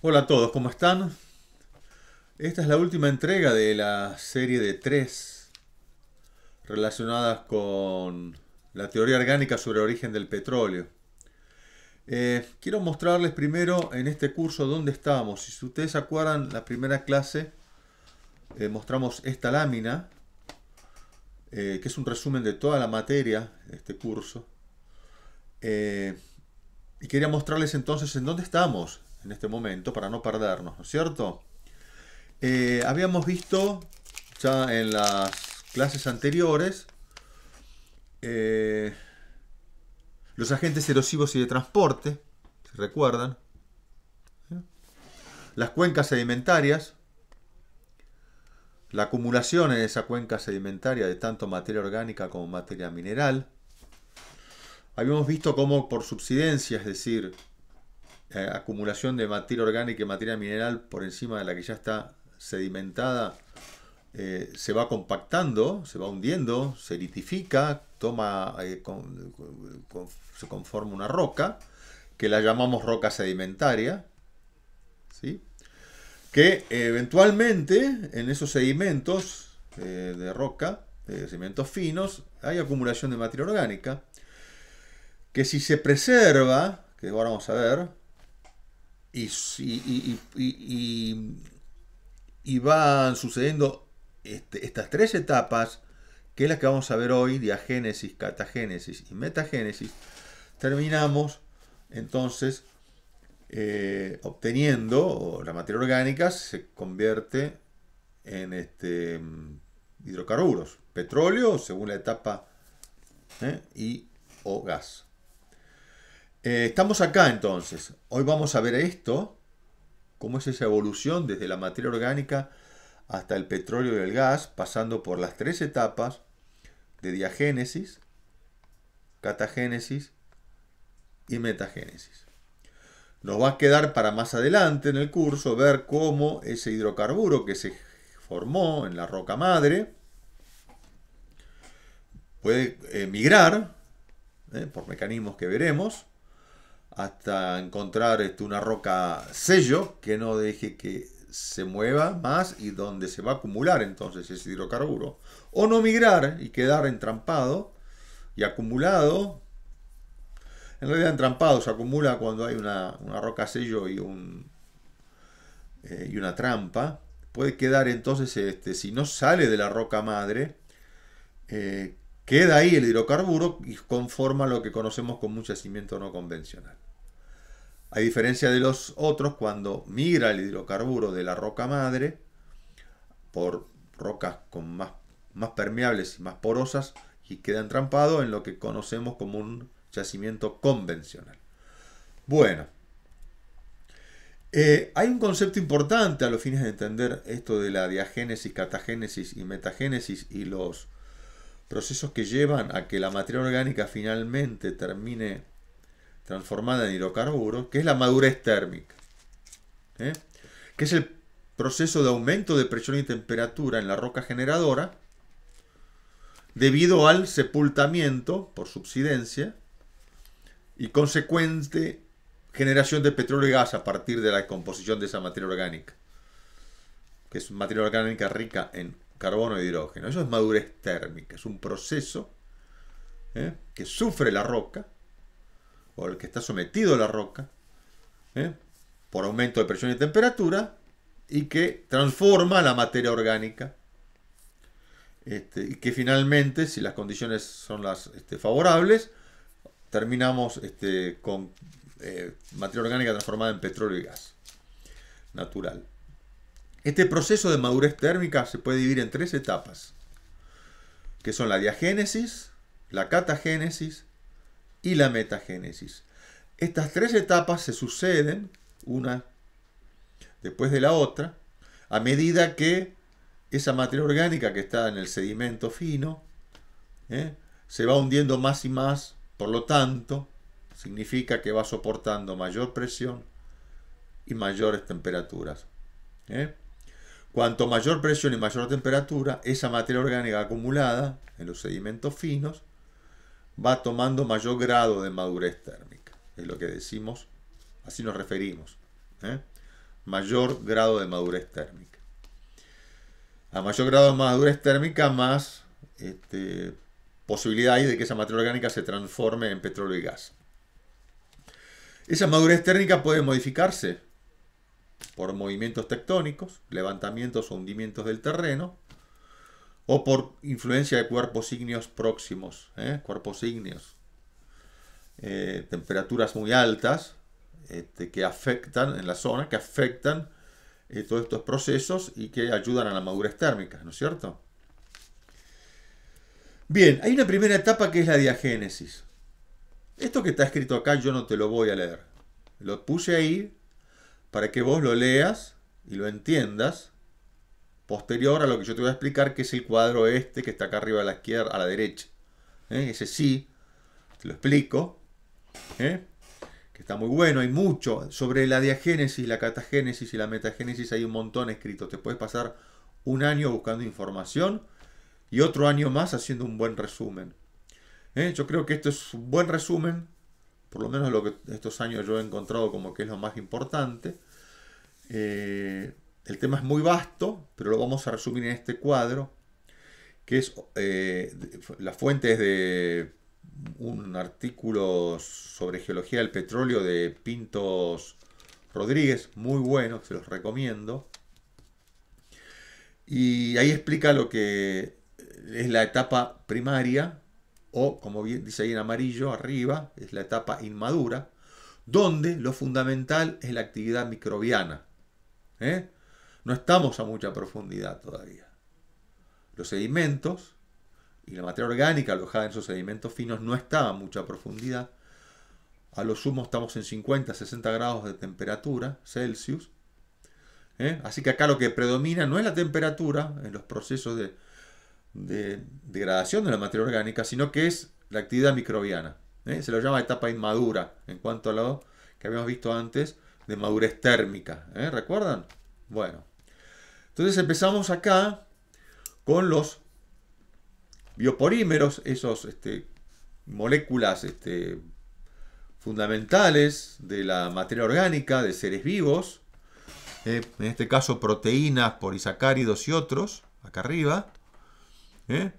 Hola a todos, ¿cómo están? Esta es la última entrega de la serie de tres relacionadas con la teoría orgánica sobre el origen del petróleo. Eh, quiero mostrarles primero en este curso dónde estábamos. Si ustedes se acuerdan, la primera clase eh, mostramos esta lámina, eh, que es un resumen de toda la materia de este curso. y quería mostrarles entonces en dónde estamos en este momento para no perdernos, ¿no es cierto? Eh, habíamos visto ya en las clases anteriores eh, los agentes erosivos y de transporte, si recuerdan, ¿eh? las cuencas sedimentarias, la acumulación en esa cuenca sedimentaria de tanto materia orgánica como materia mineral. Habíamos visto cómo por subsidencia, es decir, eh, acumulación de materia orgánica y materia mineral por encima de la que ya está sedimentada eh, se va compactando, se va hundiendo, se litifica, toma, eh, se conforma una roca, que la llamamos roca sedimentaria, que eventualmente en esos sedimentos de roca, de sedimentos finos, hay acumulación de materia orgánica, que si se preserva, que ahora vamos a ver, y, y, van sucediendo este, estas tres etapas, que es la que vamos a ver hoy, diagénesis, catagénesis y metagénesis, terminamos entonces eh, obteniendo la materia orgánica, se convierte en este, hidrocarburos, petróleo según la etapa ¿eh? y o gas. Eh, estamos acá entonces. Hoy vamos a ver esto, cómo es esa evolución desde la materia orgánica hasta el petróleo y el gas, pasando por las tres etapas de diagénesis, catagénesis y metagénesis. Nos va a quedar para más adelante en el curso ver cómo ese hidrocarburo que se formó en la roca madre puede emigrar, eh, migrar, eh, por mecanismos que veremos, hasta encontrar este, una roca sello que no deje que se mueva más y donde se va a acumular entonces ese hidrocarburo. O no migrar y quedar entrampado y acumulado. En realidad entrampado se acumula cuando hay una, roca sello y, un, eh, y una trampa. Puede quedar entonces, este, si no sale de la roca madre, eh, queda ahí el hidrocarburo y conforma lo que conocemos como un yacimiento no convencional. A diferencia de los otros, cuando migra el hidrocarburo de la roca madre, por rocas con más, más permeables y más porosas, y queda entrampado en lo que conocemos como un yacimiento convencional. Bueno, eh, hay un concepto importante a los fines de entender esto de la diagénesis, catagénesis y metagénesis y los procesos que llevan a que la materia orgánica finalmente termine transformada en hidrocarburos, que es la madurez térmica, ¿eh? que es el proceso de aumento de presión y temperatura en la roca generadora debido al sepultamiento por subsidencia y consecuente generación de petróleo y gas a partir de la composición de esa materia orgánica, que es materia orgánica rica en carbono e hidrógeno. Eso es madurez térmica, es un proceso ¿eh? que sufre la roca o el que está sometido a la roca, ¿eh? por aumento de presión y temperatura, y que transforma la materia orgánica. Este, y que finalmente, si las condiciones son las este, favorables, terminamos este, con eh, materia orgánica transformada en petróleo y gas natural. Este proceso de madurez térmica se puede dividir en tres etapas, que son la diagénesis, la catagénesis y la metagénesis. Estas tres etapas se suceden una después de la otra a medida que esa materia orgánica que está en el sedimento fino ¿eh? se va hundiendo más y más, por lo tanto, significa que va soportando mayor presión y mayores temperaturas. ¿eh? Cuanto mayor presión y mayor temperatura, esa materia orgánica acumulada en los sedimentos finos va tomando mayor grado de madurez térmica. Es lo que decimos, así nos referimos. ¿eh? Mayor grado de madurez térmica. A mayor grado de madurez térmica, más este, posibilidad hay de que esa materia orgánica se transforme en petróleo y gas. Esa madurez térmica puede modificarse por movimientos tectónicos, levantamientos o hundimientos del terreno, o por influencia de cuerpos ígneos próximos, ¿eh? cuerpos ígneos. Eh, temperaturas muy altas este, que afectan en la zona, que afectan eh, todos estos procesos y que ayudan a la madurez térmica, ¿no es cierto? Bien, hay una primera etapa que es la diagénesis. Esto que está escrito acá yo no te lo voy a leer. Lo puse ahí para que vos lo leas y lo entiendas posterior a lo que yo te voy a explicar, que es el cuadro este que está acá arriba a la izquierda, a la derecha. ¿eh? Ese sí, te lo explico, ¿eh? que está muy bueno, hay mucho. Sobre la diagénesis, la catagénesis y la metagénesis hay un montón escrito. Te puedes pasar un año buscando información y otro año más haciendo un buen resumen. ¿eh? Yo creo que esto es un buen resumen, por lo menos lo que estos años yo he encontrado como que es lo más importante. El tema es muy vasto, pero lo vamos a resumir en este cuadro, que es eh, la fuente es de un artículo sobre geología del petróleo de Pintos Rodríguez, muy bueno, se los recomiendo. Y ahí explica lo que es la etapa primaria, o como bien dice ahí en amarillo, arriba, es la etapa inmadura, donde lo fundamental es la actividad microbiana. ¿eh? No estamos a mucha profundidad todavía. Los sedimentos y la materia orgánica alojada en esos sedimentos finos no está a mucha profundidad. A lo sumo estamos en 50, 60 grados de temperatura Celsius. ¿eh? Así que acá lo que predomina no es la temperatura en los procesos de, degradación de la materia orgánica, sino que es la actividad microbiana. ¿eh? Se lo llama etapa inmadura, en cuanto a lo que habíamos visto antes de madurez térmica. ¿eh? ¿Recuerdan? Bueno, entonces empezamos acá con los biopolímeros, esas este, moléculas este, fundamentales de la materia orgánica, de seres vivos, eh, en este caso proteínas, polisacáridos y otros, acá arriba. Eh,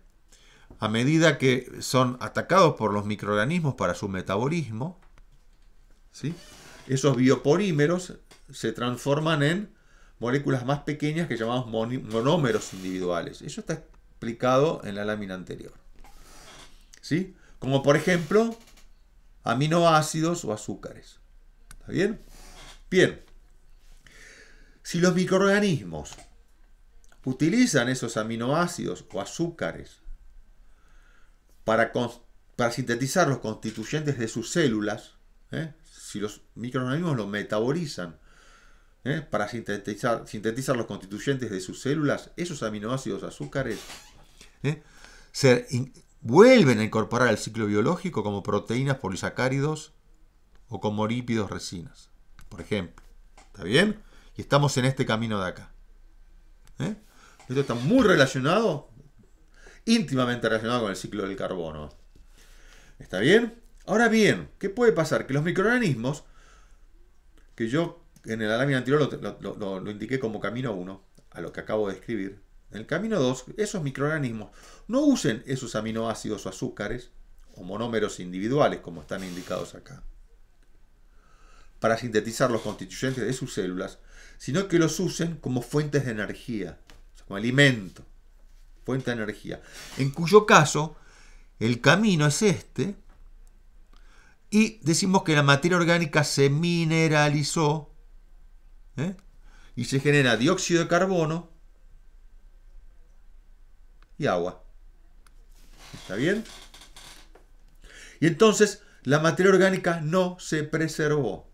a medida que son atacados por los microorganismos para su metabolismo, esos biopolímeros se transforman en moléculas más pequeñas que llamamos monómeros individuales. Eso está explicado en la lámina anterior. ¿Sí? Como por ejemplo, aminoácidos o azúcares. ¿Está bien? Bien. Si los microorganismos utilizan esos aminoácidos o azúcares para, sintetizar los constituyentes de sus células, ¿eh? si los microorganismos los metabolizan ¿eh? para sintetizar, los constituyentes de sus células, esos aminoácidos azúcares ¿eh? se vuelven a incorporar al ciclo biológico como proteínas, polisacáridos o como lípidos, resinas, por ejemplo. ¿Está bien? Y estamos en este camino de acá. ¿eh? Esto está muy relacionado, íntimamente relacionado con el ciclo del carbono. ¿Está bien? Ahora bien, ¿qué puede pasar? Que los microorganismos que yo en el lámina anterior lo, indiqué como camino 1, a lo que acabo de escribir. En el camino 2, esos microorganismos no usen esos aminoácidos o azúcares o monómeros individuales, como están indicados acá, para sintetizar los constituyentes de sus células, sino que los usen como fuentes de energía, como alimento, fuente de energía, en cuyo caso el camino es este, y decimos que la materia orgánica se mineralizó ¿Eh? y se genera dióxido de carbono y agua. ¿Está bien? Y entonces la materia orgánica no se preservó.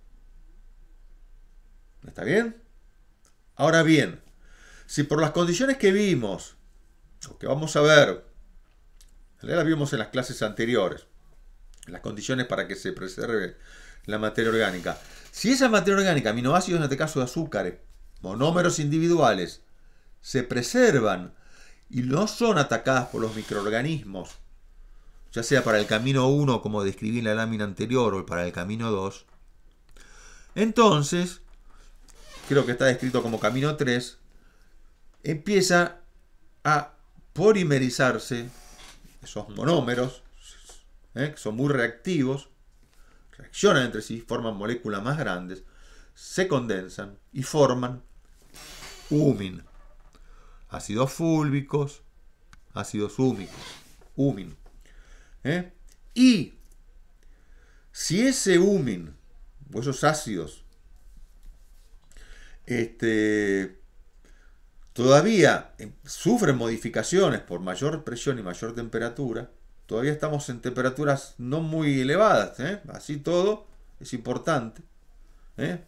¿Está bien? Ahora bien, si por las condiciones que vimos, o que vamos a ver, las vimos en las clases anteriores, las condiciones para que se preserve la materia orgánica. Si esa materia orgánica, aminoácidos en este caso de azúcares, monómeros individuales, se preservan y no son atacadas por los microorganismos, ya sea para el camino 1 como describí en la lámina anterior o para el camino 2, entonces, creo que está descrito como camino 3, empieza a polimerizarse esos monómeros, ¿eh? que son muy reactivos, reaccionan entre sí, forman moléculas más grandes, se condensan y forman humin. Ácidos fúlbicos, ácidos húmicos, humin. ¿eh? Y si ese humin o esos ácidos este, todavía sufren modificaciones por mayor presión y mayor temperatura, Todavía estamos en temperaturas no muy elevadas, ¿eh? así todo es importante. ¿eh?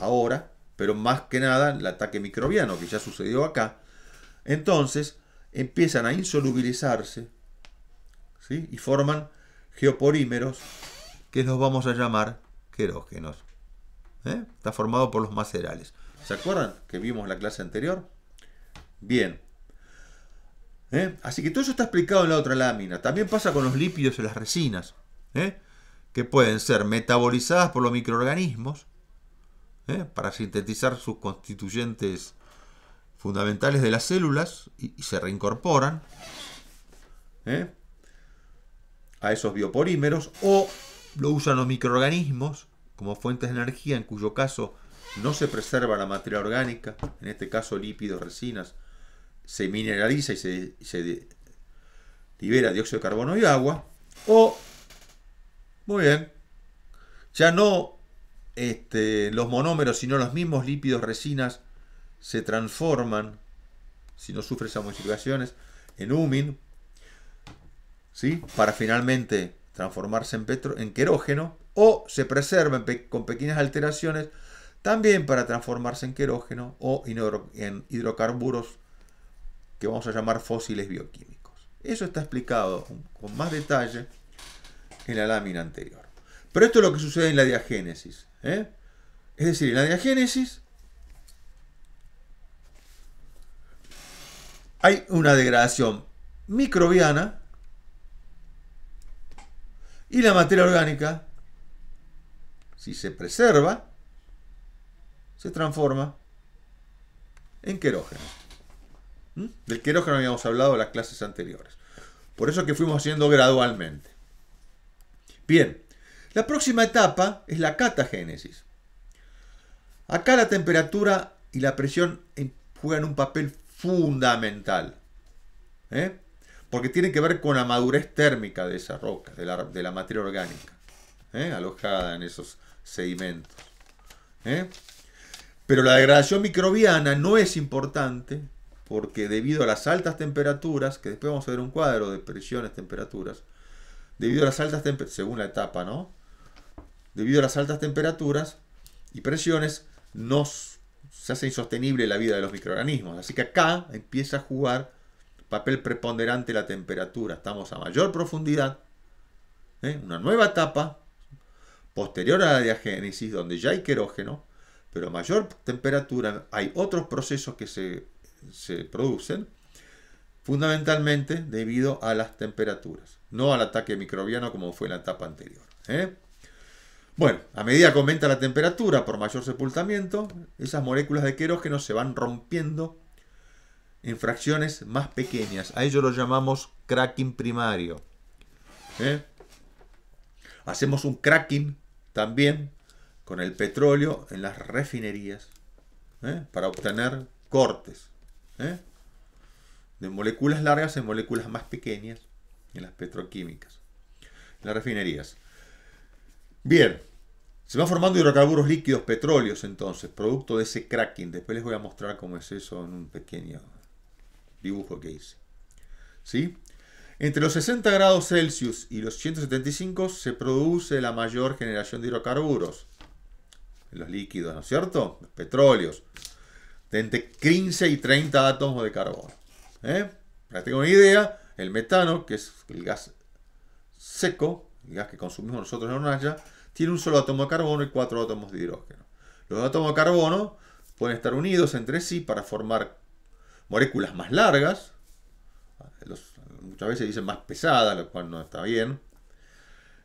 Ahora, pero más que nada el ataque microbiano que ya sucedió acá. Entonces empiezan a insolubilizarse y forman geopolímeros que los vamos a llamar querógenos. ¿eh? Está formado por los macerales. ¿Se acuerdan que vimos la clase anterior? Bien, ¿Eh? Así que todo eso está explicado en la otra lámina. También pasa con los lípidos y las resinas, ¿eh? que pueden ser metabolizadas por los microorganismos ¿eh? para sintetizar sus constituyentes fundamentales de las células y, se reincorporan a esos biopolímeros, o lo usan los microorganismos como fuentes de energía, en cuyo caso no se preserva la materia orgánica, en este caso lípidos, resinas se mineraliza y se, libera dióxido de carbono y agua, o, muy bien, ya no este, los monómeros, sino los mismos lípidos, resinas, se transforman, si no sufre esas modificaciones, en humin, ¿sí? para finalmente transformarse en, petro, en querógeno, o se preservan con pequeñas alteraciones, también para transformarse en querógeno o en hidrocarburos que vamos a llamar fósiles bioquímicos. Eso está explicado con más detalle en la lámina anterior. Pero esto es lo que sucede en la diagénesis. ¿eh? Es decir, en la diagénesis hay una degradación microbiana y la materia orgánica, si se preserva, se transforma en querógeno. ¿Mm? del que no habíamos hablado en las clases anteriores. Por eso que fuimos haciendo gradualmente. Bien, la próxima etapa es la catagénesis. Acá la temperatura y la presión juegan un papel fundamental. ¿eh? Porque tiene que ver con la madurez térmica de esa roca, de la, materia orgánica, ¿eh? alojada en esos sedimentos. ¿eh? Pero la degradación microbiana no es importante porque debido a las altas temperaturas, que después vamos a ver un cuadro de presiones, temperaturas, debido a las altas temperaturas, según la etapa, ¿no? Debido a las altas temperaturas y presiones, nos se hace insostenible la vida de los microorganismos. Así que acá empieza a jugar papel preponderante la temperatura. Estamos a mayor profundidad, ¿eh? una nueva etapa, posterior a la diagénesis, donde ya hay querógeno, pero a mayor temperatura hay otros procesos que se se producen fundamentalmente debido a las temperaturas, no al ataque microbiano como fue en la etapa anterior. ¿eh? Bueno, a medida que aumenta la temperatura por mayor sepultamiento, esas moléculas de querógeno se van rompiendo en fracciones más pequeñas. A ello lo llamamos cracking primario. ¿eh? Hacemos un cracking también con el petróleo en las refinerías ¿eh? para obtener cortes. ¿eh? de moléculas largas en moléculas más pequeñas en las petroquímicas, en las refinerías. Bien, se van formando hidrocarburos líquidos petróleos entonces, producto de ese cracking. Después les voy a mostrar cómo es eso en un pequeño dibujo que hice. ¿Sí? Entre los 60 grados Celsius y los 175 se produce la mayor generación de hidrocarburos. Los líquidos, ¿no es cierto? petróleos. Este, entre 15 y 30 átomos de carbono. ¿eh? Para que tengan una idea, el metano, que es el gas seco, el gas que consumimos nosotros en hornalla, tiene un solo átomo de carbono y cuatro átomos de hidrógeno. Los átomos de carbono pueden estar unidos entre sí para formar moléculas más largas, muchas veces dicen más pesadas, lo cual no está bien,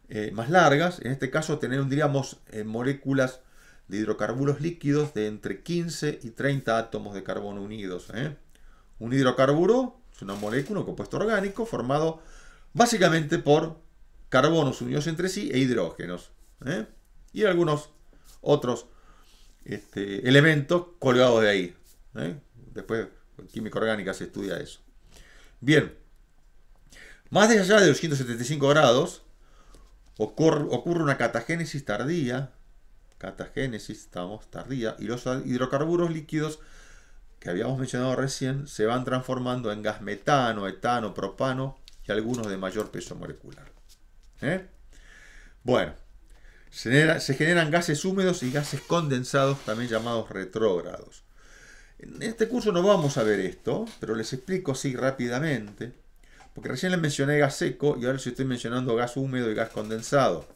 eh, más largas, en este caso tenemos, diríamos, eh, moléculas de hidrocarburos líquidos de entre 15 y 30 átomos de carbono unidos. ¿eh? Un hidrocarburo es una molécula, un compuesto orgánico formado básicamente por carbonos unidos entre sí e hidrógenos. ¿eh? Y algunos otros este, elementos colgados de ahí. ¿eh? Después, en química orgánica se estudia eso. Bien, más allá de los grados, ocurre, ocurre una catagénesis tardía catagénesis, estamos tardía, y los hidrocarburos líquidos que habíamos mencionado recién se van transformando en gas metano, etano, propano y algunos de mayor peso molecular. ¿eh? Bueno, se, se generan gases húmedos y gases condensados, también llamados retrógrados. En este curso no vamos a ver esto, pero les explico así rápidamente, porque recién les mencioné gas seco y ahora les estoy mencionando gas húmedo y gas condensado.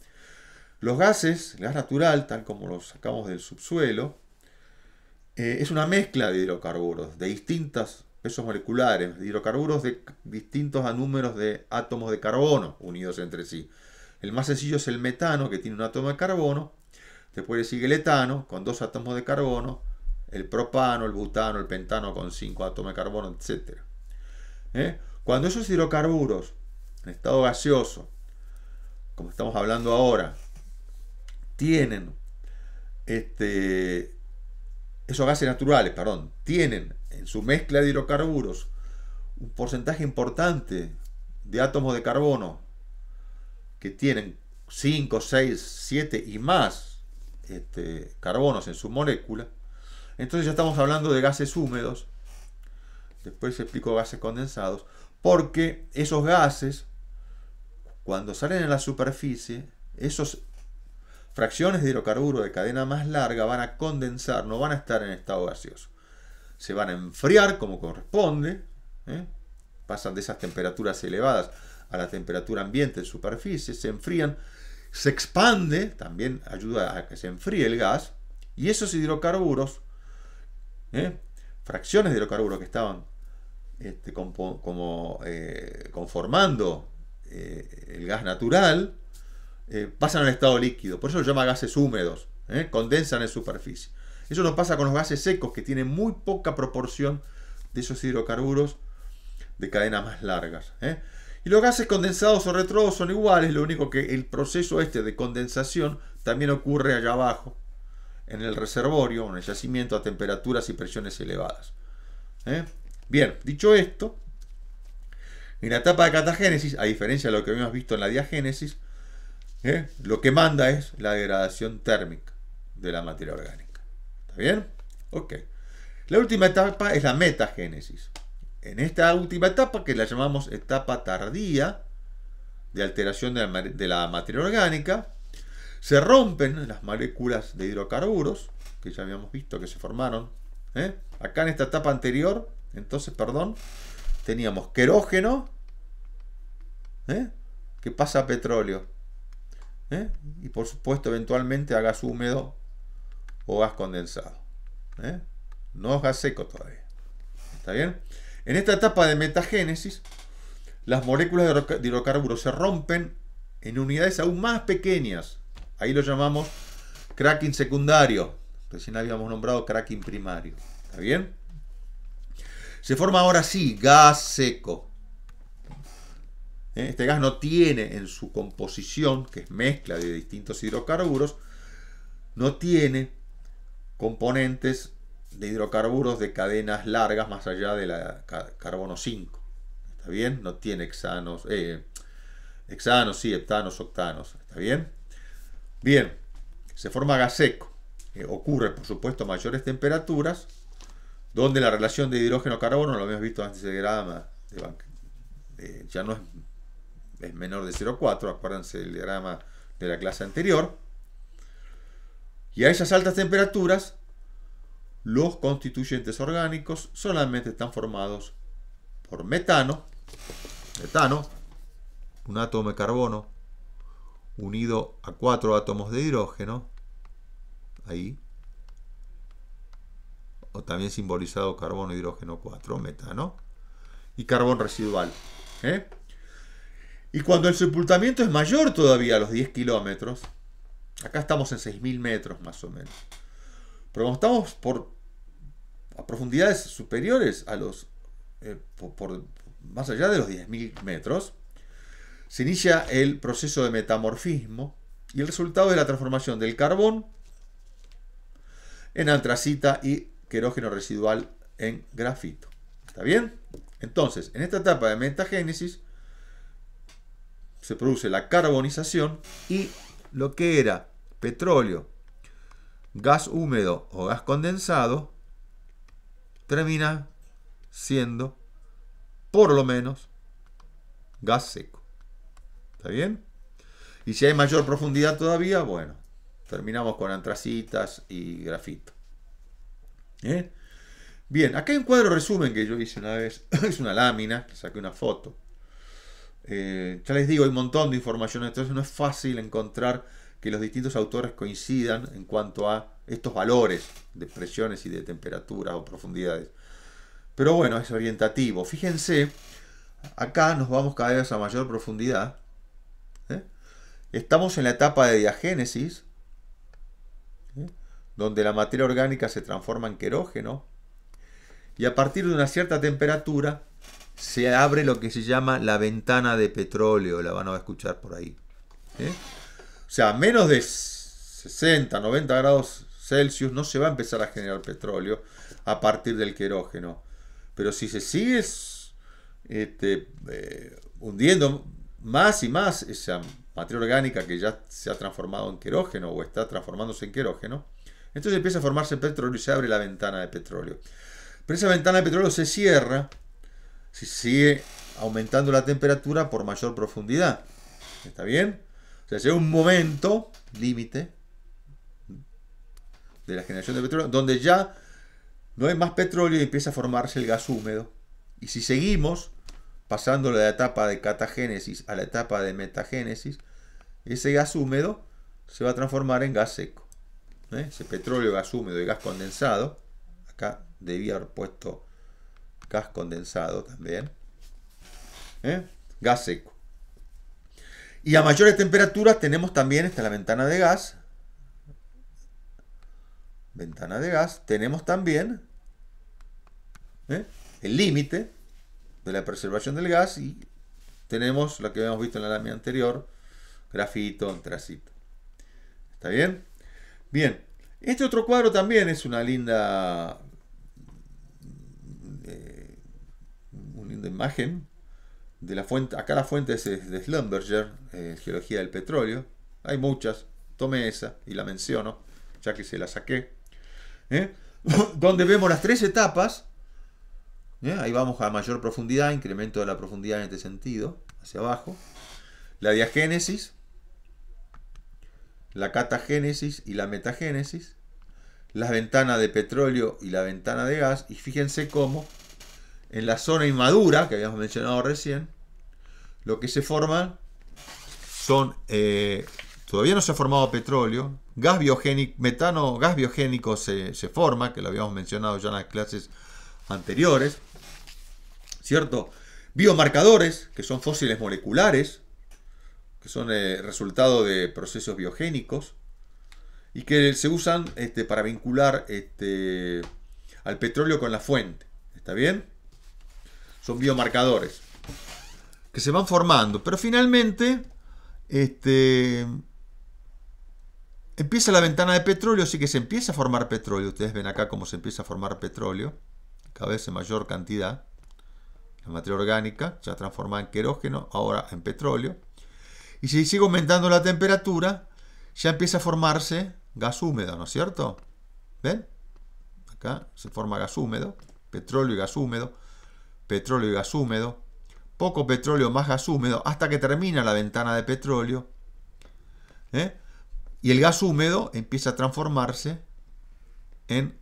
Los gases, el gas natural, tal como lo sacamos del subsuelo, eh, es una mezcla de hidrocarburos, de distintos pesos moleculares, de hidrocarburos de distintos a números de átomos de carbono unidos entre sí. El más sencillo es el metano, que tiene un átomo de carbono. Después sigue el etano, con dos átomos de carbono. El propano, el butano, el pentano, con cinco átomos de carbono, etc. ¿Eh? Cuando esos hidrocarburos, en estado gaseoso, como estamos hablando ahora, tienen este, esos gases naturales, perdón, tienen en su mezcla de hidrocarburos un porcentaje importante de átomos de carbono que tienen 5, 6, 7 y más este, carbonos en su molécula, entonces ya estamos hablando de gases húmedos, después explico gases condensados, porque esos gases, cuando salen a la superficie, esos fracciones de hidrocarburo de cadena más larga van a condensar, no van a estar en estado gaseoso. Se van a enfriar como corresponde, ¿eh? pasan de esas temperaturas elevadas a la temperatura ambiente en superficie, se enfrían, se expande, también ayuda a que se enfríe el gas, y esos hidrocarburos, ¿eh? fracciones de hidrocarburos que estaban este, como eh, conformando el gas natural, eh, pasan al estado líquido. Por eso se llama gases húmedos, ¿eh? condensan en superficie. Eso no pasa con los gases secos, que tienen muy poca proporción de esos hidrocarburos de cadenas más largas. ¿eh? Y los gases condensados o retrodos son iguales, lo único que el proceso este de condensación también ocurre allá abajo, en el reservorio, en el yacimiento, a temperaturas y presiones elevadas. Bien, dicho esto, en la etapa de catagénesis, a diferencia de lo que habíamos visto en la diagénesis, ¿Eh? lo que manda es la degradación térmica de la materia orgánica. ¿Está bien? Ok. La última etapa es la metagénesis. En esta última etapa, que la llamamos etapa tardía de alteración de la, materia orgánica, se rompen las moléculas de hidrocarburos, que ya habíamos visto que se formaron. ¿eh? Acá en esta etapa anterior, entonces, perdón, teníamos querógeno, ¿eh? que pasa a petróleo. ¿eh? y por supuesto eventualmente a gas húmedo o gas condensado. ¿eh? No es gas seco todavía. ¿Está bien? En esta etapa de metagénesis, las moléculas de hidrocarburos se rompen en unidades aún más pequeñas. Ahí lo llamamos cracking secundario. Recién habíamos nombrado cracking primario. ¿Está bien? Se forma ahora sí gas seco. ¿eh? Este gas no tiene en su composición, que es mezcla de distintos hidrocarburos, no tiene componentes de hidrocarburos de cadenas largas más allá de la carbono 5. ¿Está bien? No tiene hexanos, eh, hexanos, sí, heptanos, octanos. ¿Está bien? Bien, se forma gas seco. Eh, ocurre, por supuesto, a mayores temperaturas, donde la relación de hidrógeno-carbono, lo habíamos visto antes del grama, de, ya no es es menor de 0,4, acuérdense del diagrama de la clase anterior. Y a esas altas temperaturas, los constituyentes orgánicos solamente están formados por metano, metano, un átomo de carbono unido a cuatro átomos de hidrógeno, ahí, o también simbolizado carbono, hidrógeno 4, metano, y carbón residual. ¿eh? Y cuando el sepultamiento es mayor todavía, a los 10 kilómetros, acá estamos en 6.000 metros más o menos, pero cuando estamos por, a profundidades superiores a los, eh, por, más allá de los 10.000 metros, se inicia el proceso de metamorfismo y el resultado es la transformación del carbón en antracita y querógeno residual en grafito. ¿Está bien? Entonces, en esta etapa de metagénesis, se produce la carbonización y lo que era petróleo, gas húmedo o gas condensado, termina siendo, por lo menos, gas seco. ¿Está bien? Y si hay mayor profundidad todavía, bueno, terminamos con antracitas y grafito. ¿Eh? Bien, acá hay un cuadro resumen que yo hice una vez, es una lámina, saqué una foto. Eh, ya les digo, hay un montón de información, entonces no es fácil encontrar que los distintos autores coincidan en cuanto a estos valores de presiones y de temperaturas o profundidades. Pero bueno, es orientativo. Fíjense, acá nos vamos cada vez a mayor profundidad. ¿eh? Estamos en la etapa de diagénesis, ¿eh? donde la materia orgánica se transforma en querógeno. Y a partir de una cierta temperatura, se abre lo que se llama la ventana de petróleo, la van a escuchar por ahí. ¿eh? O sea, menos de 60, 90 grados Celsius no se va a empezar a generar petróleo a partir del querógeno. Pero si se sigue este, eh, hundiendo más y más esa materia orgánica que ya se ha transformado en querógeno o está transformándose en querógeno, entonces empieza a formarse petróleo y se abre la ventana de petróleo. Pero esa ventana de petróleo se cierra si sigue aumentando la temperatura por mayor profundidad. ¿Está bien? O sea, hay un momento límite de la generación de petróleo donde ya no hay más petróleo y empieza a formarse el gas húmedo. Y si seguimos pasando de la etapa de catagénesis a la etapa de metagénesis, ese gas húmedo se va a transformar en gas seco. ¿eh? Ese petróleo, gas húmedo y gas condensado, acá debía haber puesto gas condensado también, ¿eh? gas seco. Y a mayores temperaturas tenemos también, esta es la ventana de gas, ventana de gas, tenemos también ¿eh? el límite de la preservación del gas y tenemos lo que habíamos visto en la lámina anterior, grafito, antracito. ¿Está bien? Bien, este otro cuadro también es una linda de imagen de la fuente. Acá la fuente es de Schlumberger, eh, Geología del Petróleo. Hay muchas. Tomé esa y la menciono, ya que se la saqué. ¿eh? Donde vemos las tres etapas. ¿eh? Ahí vamos a mayor profundidad, incremento de la profundidad en este sentido, hacia abajo. La diagénesis, la catagénesis y la metagénesis. Las ventanas de petróleo y la ventana de gas. Y fíjense cómo en la zona inmadura que habíamos mencionado recién, lo que se forma son, eh, todavía no se ha formado petróleo, gas biogénico, metano, gas biogénico se, forma, que lo habíamos mencionado ya en las clases anteriores, ¿cierto? Biomarcadores, que son fósiles moleculares, que son el eh, resultado de procesos biogénicos, y que se usan este, para vincular este, al petróleo con la fuente. ¿Está bien? son biomarcadores que se van formando. Pero finalmente, este, empieza la ventana de petróleo, así que se empieza a formar petróleo. Ustedes ven acá cómo se empieza a formar petróleo, cada vez en mayor cantidad. La materia orgánica ya transformada en querógeno, ahora en petróleo. Y si sigue aumentando la temperatura, ya empieza a formarse gas húmedo, ¿no es cierto? ¿Ven? Acá se forma gas húmedo, petróleo y gas húmedo petróleo y gas húmedo, poco petróleo más gas húmedo, hasta que termina la ventana de petróleo. ¿eh? Y el gas húmedo empieza a transformarse en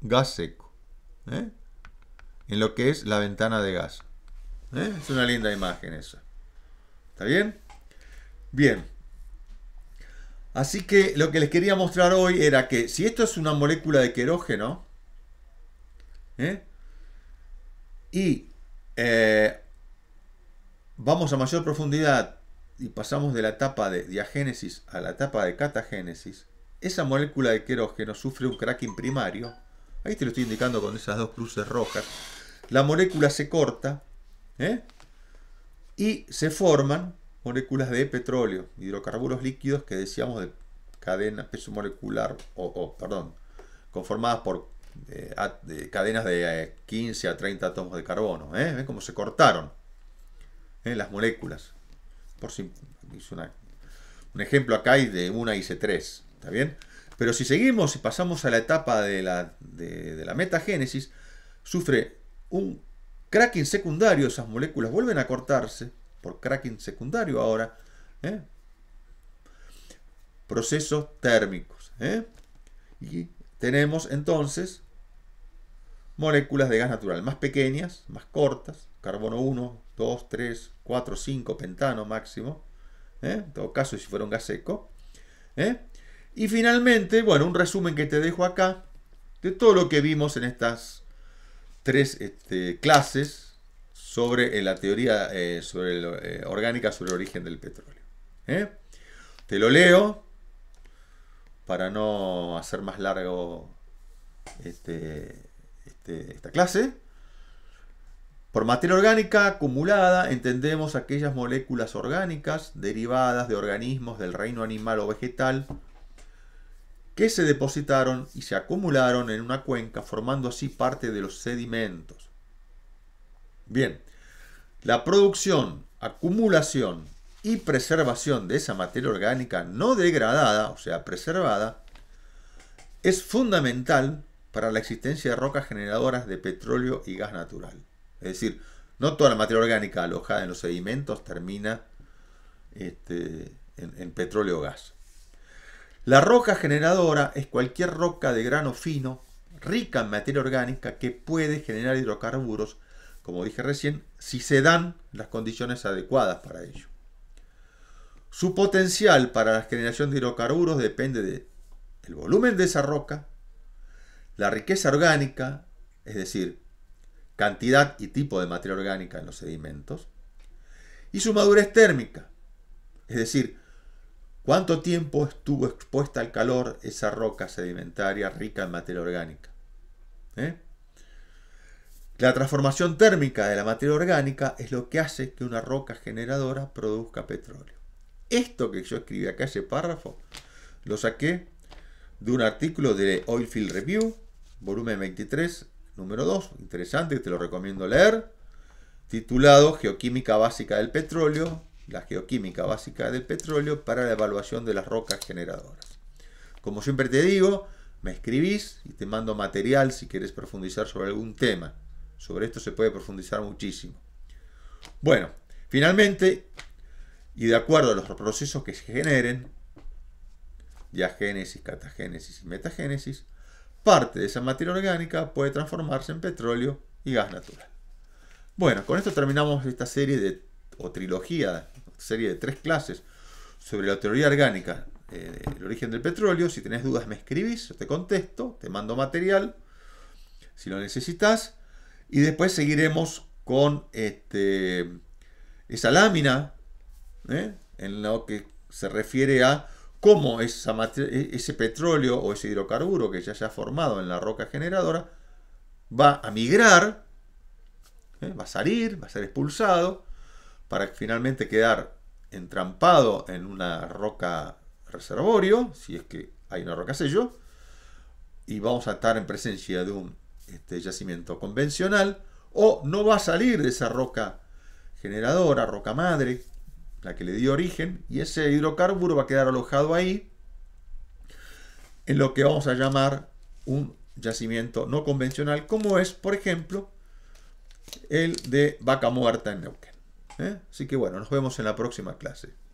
gas seco, ¿eh? en lo que es la ventana de gas. ¿eh? Es una linda imagen esa. ¿Está bien? Bien. Así que lo que les quería mostrar hoy era que si esto es una molécula de querógeno, ¿eh? y eh, vamos a mayor profundidad y pasamos de la etapa de diagénesis a la etapa de catagénesis, esa molécula de querógeno sufre un cracking primario. Ahí te lo estoy indicando con esas dos cruces rojas. La molécula se corta ¿eh? y se forman moléculas de petróleo, hidrocarburos líquidos que decíamos de cadena peso molecular, o, o perdón, conformadas por de cadenas de 15 eh, a 30 átomos de carbono. ¿eh? ¿Ven cómo se cortaron eh? las moléculas? Por si un ejemplo acá hay de una IC3. ¿Está bien? Pero si seguimos y pasamos a la etapa de la, metagénesis, sufre un cracking secundario, esas moléculas vuelven a cortarse por cracking secundario ahora. ¿eh? Procesos térmicos. ¿eh? Y tenemos entonces moléculas de gas natural más pequeñas, más cortas, carbono 1, 2, 3, 4, 5, pentano máximo, ¿eh? en todo caso si fuera un gas seco. ¿eh? Y finalmente, bueno, un resumen que te dejo acá de todo lo que vimos en estas tres este, clases sobre eh, la teoría sobre orgánica sobre el origen del petróleo. Te lo leo para no hacer más largo este, este, esta clase. Por materia orgánica acumulada entendemos aquellas moléculas orgánicas derivadas de organismos del reino animal o vegetal que se depositaron y se acumularon en una cuenca formando así parte de los sedimentos. Bien, la producción, acumulación y preservación de esa materia orgánica no degradada, o sea, preservada, es fundamental para la existencia de rocas generadoras de petróleo y gas natural. Es decir, no toda la materia orgánica alojada en los sedimentos termina este, en, petróleo o gas. La roca generadora es cualquier roca de grano fino, rica en materia orgánica, que puede generar hidrocarburos, como dije recién, si se dan las condiciones adecuadas para ello. Su potencial para la generación de hidrocarburos depende del volumen de esa roca, la riqueza orgánica, es decir, cantidad y tipo de materia orgánica en los sedimentos. Y su madurez térmica, es decir, cuánto tiempo estuvo expuesta al calor esa roca sedimentaria rica en materia orgánica. ¿eh? La transformación térmica de la materia orgánica es lo que hace que una roca generadora produzca petróleo. Esto que yo escribí acá, ese párrafo, lo saqué de un artículo de Oilfield Review volumen 23, número 2, interesante, te lo recomiendo leer, titulado Geoquímica Básica del Petróleo, la geoquímica básica del petróleo para la evaluación de las rocas generadoras. Como siempre te digo, me escribís y te mando material si quieres profundizar sobre algún tema. Sobre esto se puede profundizar muchísimo. Bueno, finalmente, y de acuerdo a los procesos que se generen, diagénesis, catagénesis y metagénesis, parte de esa materia orgánica puede transformarse en petróleo y gas natural. Bueno, con esto terminamos esta serie de, o trilogía, serie de tres clases sobre la teoría orgánica, eh, el origen del petróleo. Si tenés dudas me escribís, te contesto, te mando material, si lo necesitas. Y después seguiremos con este, esa lámina, ¿eh? en lo que se refiere a cómo e, ese petróleo o ese hidrocarburo que ya se ha formado en la roca generadora va a migrar, ¿eh? va a salir, va a ser expulsado, para finalmente quedar entrampado en una roca reservorio, si es que hay una roca sello, y vamos a estar en presencia de un este, yacimiento convencional, o no va a salir de esa roca generadora, roca madre, la que le dio origen, y ese hidrocarburo va a quedar alojado ahí en lo que vamos a llamar un yacimiento no convencional, como es, por ejemplo, el de Vaca Muerta en Neuquén. ¿eh? Así que bueno, nos vemos en la próxima clase.